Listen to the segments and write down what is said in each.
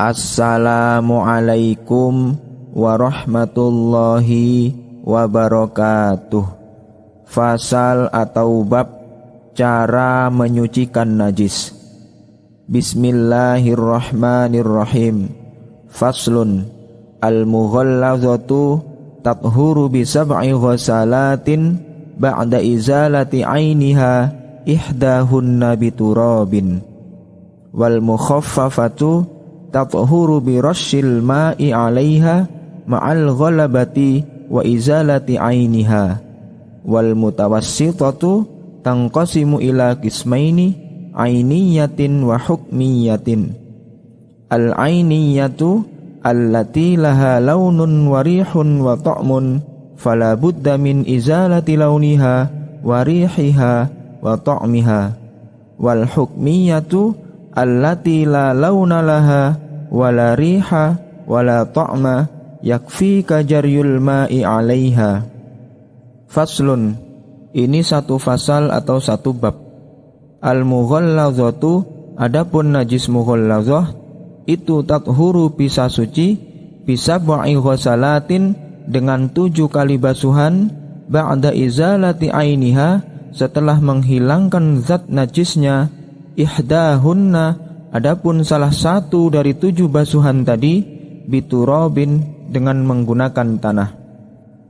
Assalamualaikum warahmatullahi wabarakatuh. Fasal atau bab cara menyucikan najis. Bismillahirrahmanirrahim. Faslun al-mughallazatu tathuru bi sab'i ghasalatin ba'da izalati 'ainiha ihdahunna biturabin wal mukhaffafatu tathuru bi rasyil ma'i 'alaiha ma'al ghalabati wa izalati 'ainiha wal mutawassitatu tanqasimu ila qismaini 'ainiyatin wa hukmiyatin al 'ainiyatu allati laha launun wa rihun wa ta'mun fala budda min izalati launiha wa rihiha wa ta'miha wal hukmiyatu allati la launa laha wala riha wala ta'ma yakfi kajaryul ma'i 'alaiha. Faslun. Ini satu fasal atau satu bab. Al-mughallazatu adapun najis mughallazah itu tathuru bisa suci bisa bu'i ghusalatin dengan tujuh kali basuhan ba'da izalati ainiha setelah menghilangkan zat najisnya ihdahunna Adapun salah satu dari tujuh basuhan tadi biturabin dengan menggunakan tanah.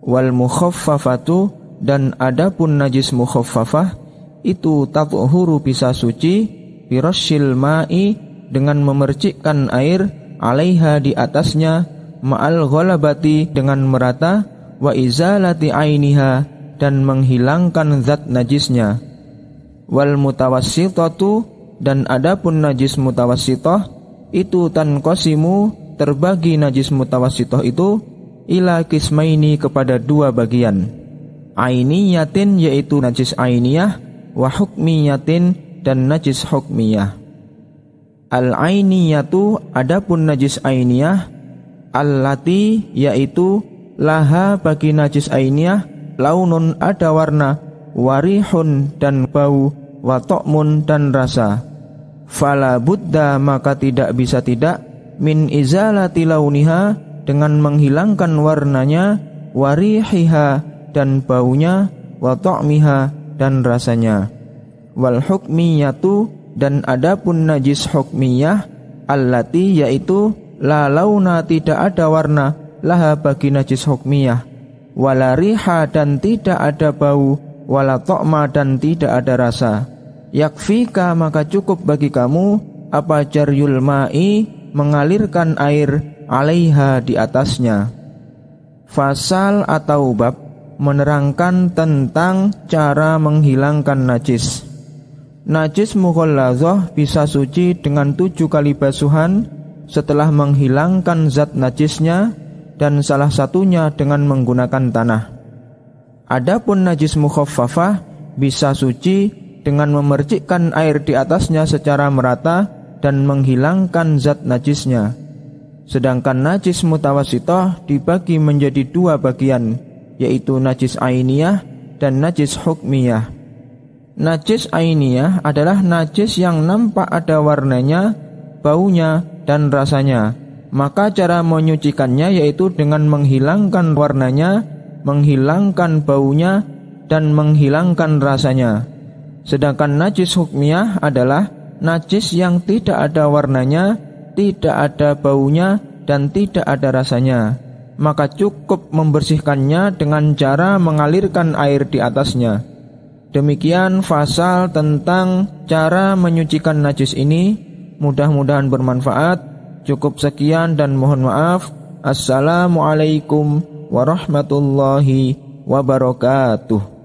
Wal mukhaffafatu dan adapun najis mukhaffafah itu tatuhuru bisa suci birasyil ma'i dengan memercikkan air alaiha di atasnya ma'al ghalabati dengan merata wa izalati ainiha dan menghilangkan zat najisnya wal mutawassitatu dan adapun najis mutawasitoh itu kosimu terbagi najis mutawasitoh itu ila kismaini kepada dua bagian ainiyatin yaitu najis ainiyah wa hukmiyatin dan najis hukmiyah al ainiyatu adapun najis ainiyah allati yaitu laha bagi najis ainiyah launun ada warna warihun dan bau watokmun dan rasa fala buddha maka tidak bisa tidak min izalati launiha dengan menghilangkan warnanya warihiha dan baunya wa ta'miha dan rasanya wal hukmiyatu dan adapun najis hukmiyah allati yaitu la launa tidak ada warna laha bagi najis hukmiyah wala riha dan tidak ada bau wala ta'ma dan tidak ada rasa yakfika maka cukup bagi kamu apa jaryul ma'i mengalirkan air alaiha di atasnya. Fasal atau bab menerangkan tentang cara menghilangkan najis. Najis mukhallazah bisa suci dengan tujuh kali basuhan setelah menghilangkan zat najisnya dan salah satunya dengan menggunakan tanah. Adapun najis mukhaffafah bisa suci dengan memercikkan air di atasnya secara merata dan menghilangkan zat najisnya. Sedangkan najis mutawasitoh dibagi menjadi dua bagian, yaitu najis ainiyah dan najis hukmiyah. Najis ainiyah adalah najis yang nampak ada warnanya, baunya, dan rasanya. Maka cara menyucikannya yaitu dengan menghilangkan warnanya, menghilangkan baunya, dan menghilangkan rasanya. Sedangkan najis hukmiyah adalah najis yang tidak ada warnanya, tidak ada baunya, dan tidak ada rasanya. Maka cukup membersihkannya dengan cara mengalirkan air di atasnya. Demikian fasal tentang cara menyucikan najis ini. Mudah-mudahan bermanfaat. Cukup sekian dan mohon maaf. Assalamualaikum warahmatullahi wabarakatuh.